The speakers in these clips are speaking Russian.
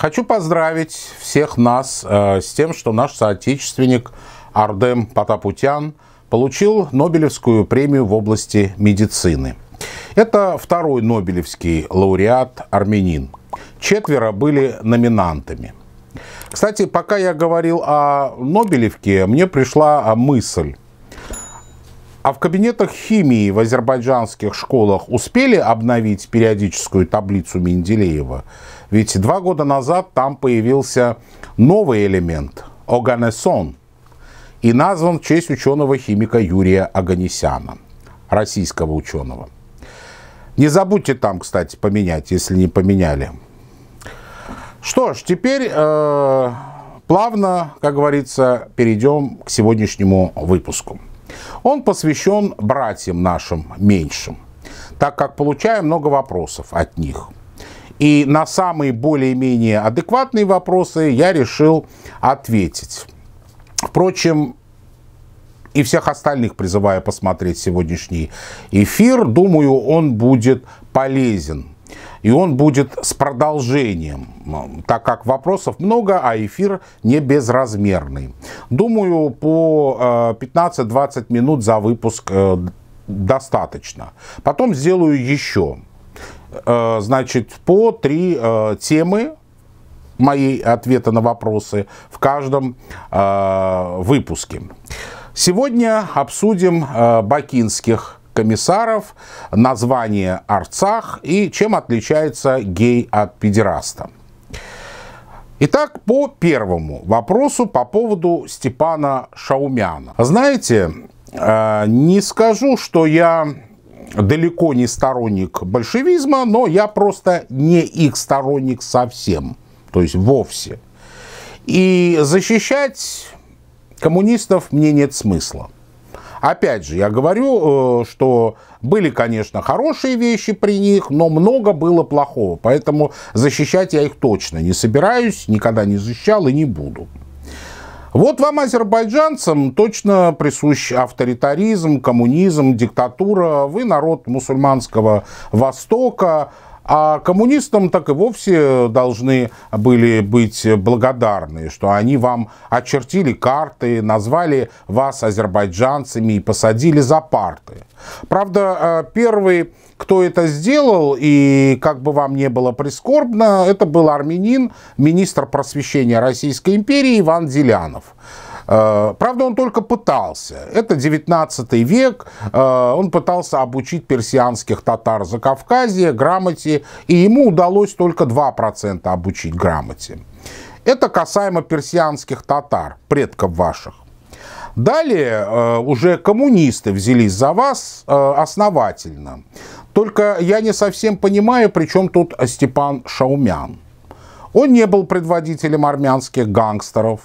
Хочу поздравить всех нас э, с тем, что наш соотечественник Ардем Потапутян получил Нобелевскую премию в области медицины. Это второй Нобелевский лауреат армянин. Четверо были номинантами. Кстати, пока я говорил о Нобелевке, мне пришла мысль. А в кабинетах химии в азербайджанских школах успели обновить периодическую таблицу Менделеева? Ведь два года назад там появился новый элемент – оганесон, и назван в честь ученого-химика Юрия Оганесяна, российского ученого. Не забудьте там, кстати, поменять, если не поменяли. Что ж, теперь э, плавно, как говорится, перейдем к сегодняшнему выпуску. Он посвящен братьям нашим меньшим, так как получаем много вопросов от них. И на самые более-менее адекватные вопросы я решил ответить. Впрочем, и всех остальных призываю посмотреть сегодняшний эфир. Думаю, он будет полезен и он будет с продолжением, так как вопросов много, а эфир не безразмерный. Думаю, по 15-20 э, минут за выпуск э, достаточно. Потом сделаю еще. Э, значит, по три темы моей ответа на вопросы в каждом выпуске. Сегодня обсудим бакинских комиссаров, название Арцах и чем отличается гей от педераста. Итак, по первому вопросу по поводу Степана Шаумяна. Знаете, э, не скажу, что я далеко не сторонник большевизма, но я просто не их сторонник совсем, то есть вовсе. И защищать коммунистов мне нет смысла. Опять же, я говорю, э, что были, конечно, хорошие вещи при них, но много было плохого. Поэтому защищать я их точно не собираюсь, никогда не защищал и не буду. Вот вам, азербайджанцам, точно присущ авторитаризм, коммунизм, диктатура. Вы народ мусульманского Востока, а коммунистам так и вовсе должны были быть благодарны, что они вам очертили карты, назвали вас азербайджанцами и посадили за парты. Правда, э, первый, кто это сделал, и как бы вам не было прискорбно, это был армянин, министр просвещения Российской империи Иван Делянов. Э, правда, он только пытался. Это 19 век. Э, он пытался обучить персианских татар за Кавказе грамоте, и ему удалось только 2% обучить грамоте. Это касаемо персианских татар, предков ваших. Далее э, уже коммунисты взялись за вас основательно. Только я не совсем понимаю, при чем тут Степан Шаумян. Он не был предводителем армянских гангстеров.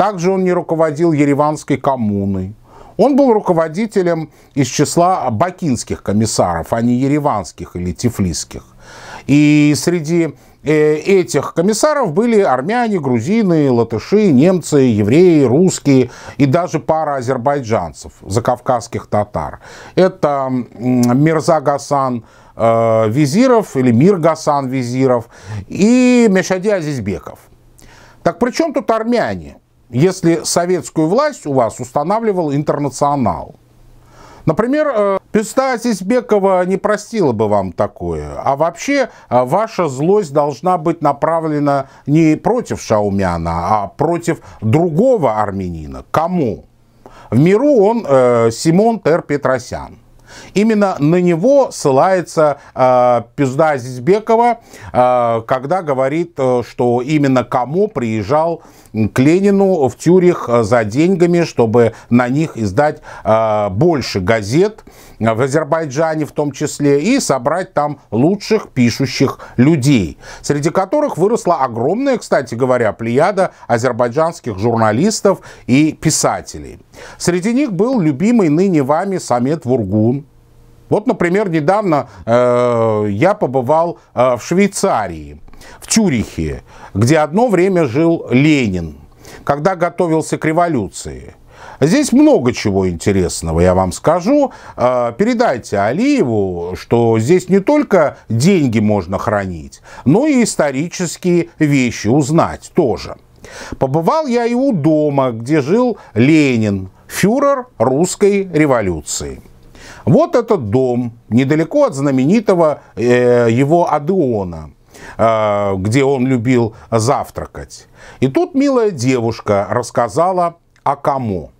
Также он не руководил Ереванской коммуной. Он был руководителем из числа бакинских комиссаров, а не ереванских или тифлисских. И среди э, этих комиссаров были армяне, грузины, латыши, немцы, евреи, русские и даже пара азербайджанцев, закавказских татар. Это Мирза Гасан э, Визиров или Мир Гасан Визиров и Мешади Азизбеков. Так при чем тут армяне? если советскую власть у вас устанавливал интернационал. Например, э, Пестась Избекова не простила бы вам такое. А вообще, э, ваша злость должна быть направлена не против Шаумяна, а против другого армянина. Кому? В миру он э, Симон Тер Петросян. Именно на него ссылается э, Пизда Зизбекова, э, когда говорит, э, что именно кому приезжал к Ленину в Тюрих э, за деньгами, чтобы на них издать э, больше газет э, в Азербайджане в том числе, и собрать там лучших пишущих людей, среди которых выросла огромная, кстати говоря, плеяда азербайджанских журналистов и писателей. Среди них был любимый ныне вами Самет Вургун, вот, например, недавно э, я побывал э, в Швейцарии, в Тюрихе, где одно время жил Ленин, когда готовился к революции. Здесь много чего интересного, я вам скажу. Э, передайте Алиеву, что здесь не только деньги можно хранить, но и исторические вещи узнать тоже. Побывал я и у дома, где жил Ленин, фюрер русской революции. Вот этот дом, недалеко от знаменитого э, его Адеона, э, где он любил завтракать. И тут милая девушка рассказала о кому.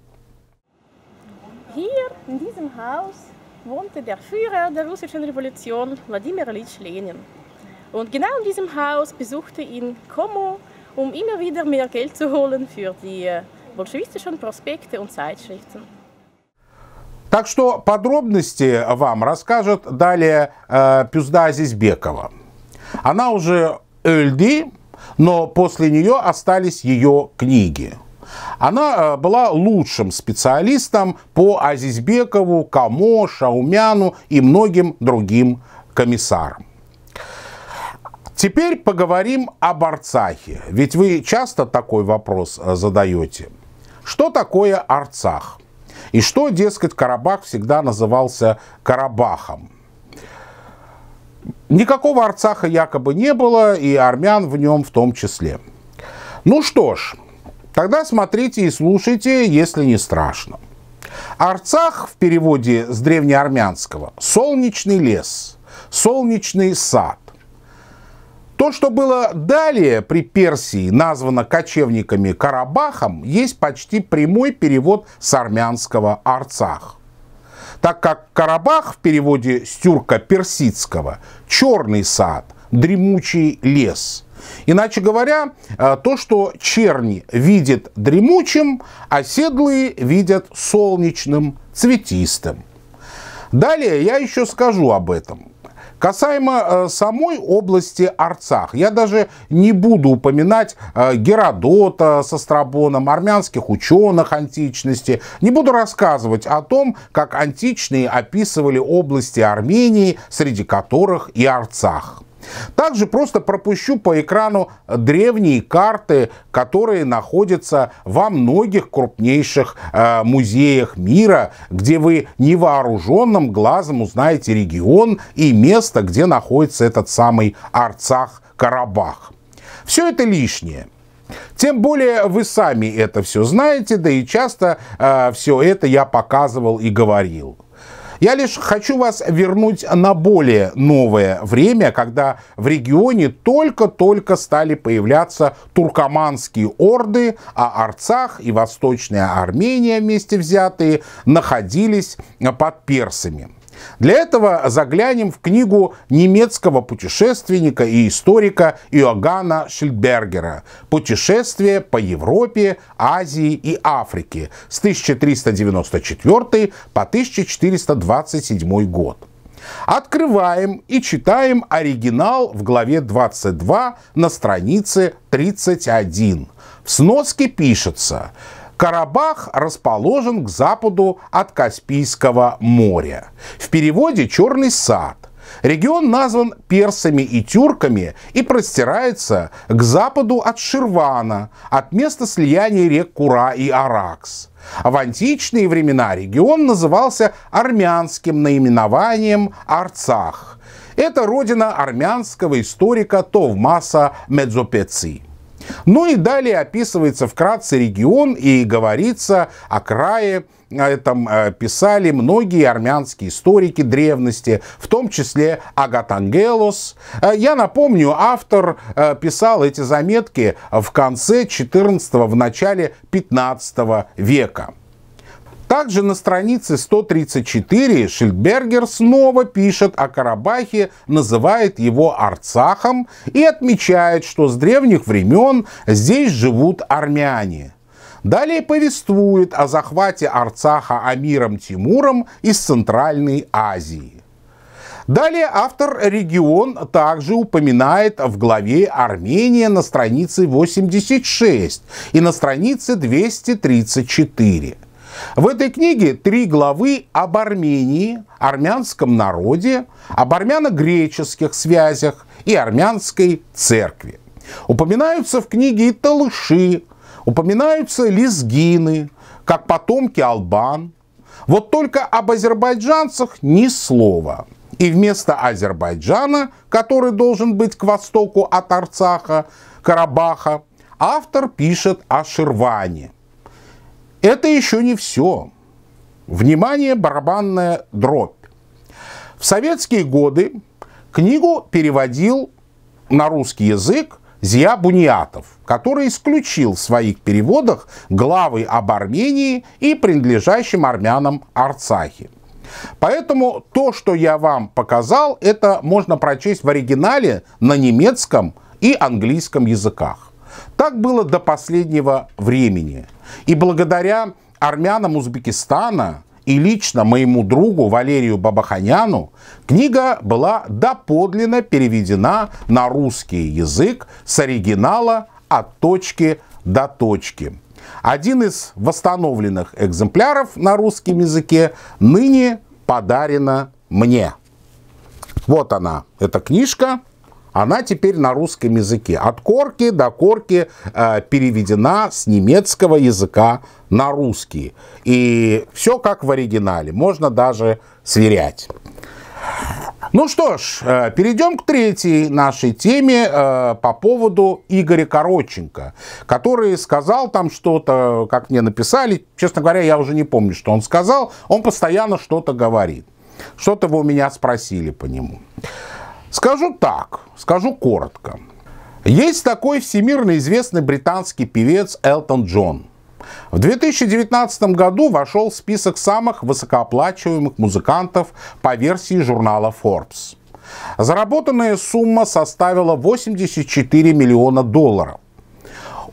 Hier, in diesem Haus, wohnte der Führer der russischen Revolution, Wladimir Ilyich Lenin. Und genau in diesem Haus besuchte ihn Como, um immer wieder mehr Geld zu holen für die bolschewistischen Prospekte und Zeitschriften. Так что подробности вам расскажет далее э, Пюзда Азизбекова. Она уже ЛД, но после нее остались ее книги. Она э, была лучшим специалистом по Азизбекову, Камо, Шаумяну и многим другим комиссарам. Теперь поговорим об Арцахе, ведь вы часто такой вопрос э, задаете. Что такое Арцах? И что, дескать, Карабах всегда назывался Карабахом. Никакого Арцаха якобы не было, и армян в нем в том числе. Ну что ж, тогда смотрите и слушайте, если не страшно. Арцах в переводе с древнеармянского – солнечный лес, солнечный сад. То, что было далее при Персии, названо кочевниками Карабахом, есть почти прямой перевод с армянского «Арцах» так как Карабах в переводе с тюрко-персидского «черный сад», «дремучий лес». Иначе говоря, э, то, что черни видят дремучим, а седлые видят солнечным, цветистым. Далее я еще скажу об этом. Касаемо э, самой области Арцах, я даже не буду упоминать э, Геродота со Страбоном, армянских ученых античности, не буду рассказывать о том, как античные описывали области Армении, среди которых и Арцах. Также просто пропущу по экрану древние карты, которые находятся во многих крупнейших э, музеях мира, где вы невооруженным глазом узнаете регион и место, где находится этот самый Арцах-Карабах. Все это лишнее. Тем более вы сами это все знаете, да и часто э, все это я показывал и говорил. Я лишь хочу вас вернуть на более новое время, когда в регионе только-только стали появляться туркоманские орды, а Арцах и Восточная Армения вместе взятые находились под персами. Для этого заглянем в книгу немецкого путешественника и историка Иоганна Шильдбергера «Путешествие по Европе, Азии и Африке» с 1394 по 1427 год. Открываем и читаем оригинал в главе 22 на странице 31. В сноске пишется – Карабах расположен к западу от Каспийского моря. В переводе «Черный сад». Регион назван персами и тюрками и простирается к западу от Ширвана, от места слияния рек Кура и Аракс. В античные времена регион назывался армянским наименованием Арцах. Это родина армянского историка Товмаса Медзопеци. Ну и далее описывается вкратце регион и говорится о крае, О этом э, писали многие армянские историки древности, в том числе Агатангелос. Э, я напомню, автор э, писал эти заметки в конце 14 в начале 15 века. Также на странице 134 Шильдбергер снова пишет о Карабахе, называет его Арцахом и отмечает, что с древних времен здесь живут армяне. Далее повествует о захвате Арцаха Амиром Тимуром из Центральной Азии. Далее автор регион также упоминает в главе Армения на странице 86 и на странице 234. В этой книге три главы об Армении, армянском народе, об армяно-греческих связях и армянской церкви. Упоминаются в книге и талыши, упоминаются лезгины, как потомки албан. Вот только об азербайджанцах ни слова. И вместо Азербайджана, который должен быть к востоку от Арцаха, Карабаха, автор пишет о Ширване – это еще не все. Внимание, барабанная дробь. В советские годы книгу переводил на русский язык Зия Буниатов, который исключил в своих переводах главы об Армении и принадлежащем армянам Арцахе. Поэтому то, что я вам показал, это можно прочесть в оригинале на немецком и английском языках. Так было до последнего времени. И благодаря армянам Узбекистана и лично моему другу Валерию Бабаханяну книга была доподлинно переведена на русский язык с оригинала от точки до точки. Один из восстановленных экземпляров на русском языке ныне подарено мне. Вот она, эта книжка. Она теперь на русском языке. От корки до корки э, переведена с немецкого языка на русский. И все как в оригинале. Можно даже сверять. Ну что ж, э, перейдем к третьей нашей теме э, по поводу Игоря Короченко который сказал там что-то, как мне написали, честно говоря, я уже не помню, что он сказал, он постоянно что-то говорит. Что-то вы у меня спросили по нему. Скажу так, скажу коротко. Есть такой всемирно известный британский певец Элтон Джон. В 2019 году вошел в список самых высокооплачиваемых музыкантов по версии журнала Forbes. Заработанная сумма составила 84 миллиона долларов.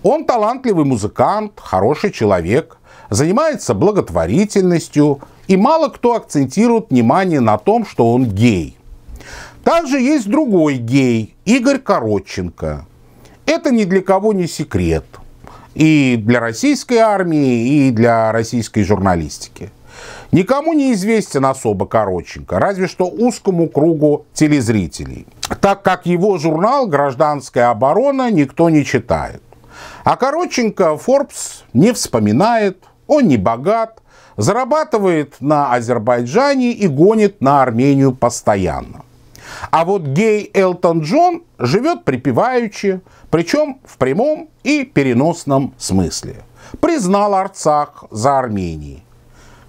Он талантливый музыкант, хороший человек, занимается благотворительностью, и мало кто акцентирует внимание на том, что он гей. Также есть другой гей, Игорь Коротченко. Это ни для кого не секрет. И для российской армии, и для российской журналистики. Никому не известен особо Короченко, разве что узкому кругу телезрителей, так как его журнал «Гражданская оборона» никто не читает. А Короченко Forbes не вспоминает, он не богат, зарабатывает на Азербайджане и гонит на Армению постоянно. А вот гей Элтон Джон живет припеваючи, причем в прямом и переносном смысле. Признал Арцах за Армении.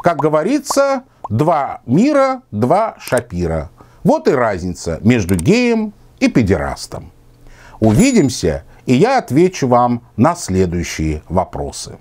Как говорится, два мира, два шапира. Вот и разница между геем и педерастом. Увидимся, и я отвечу вам на следующие вопросы.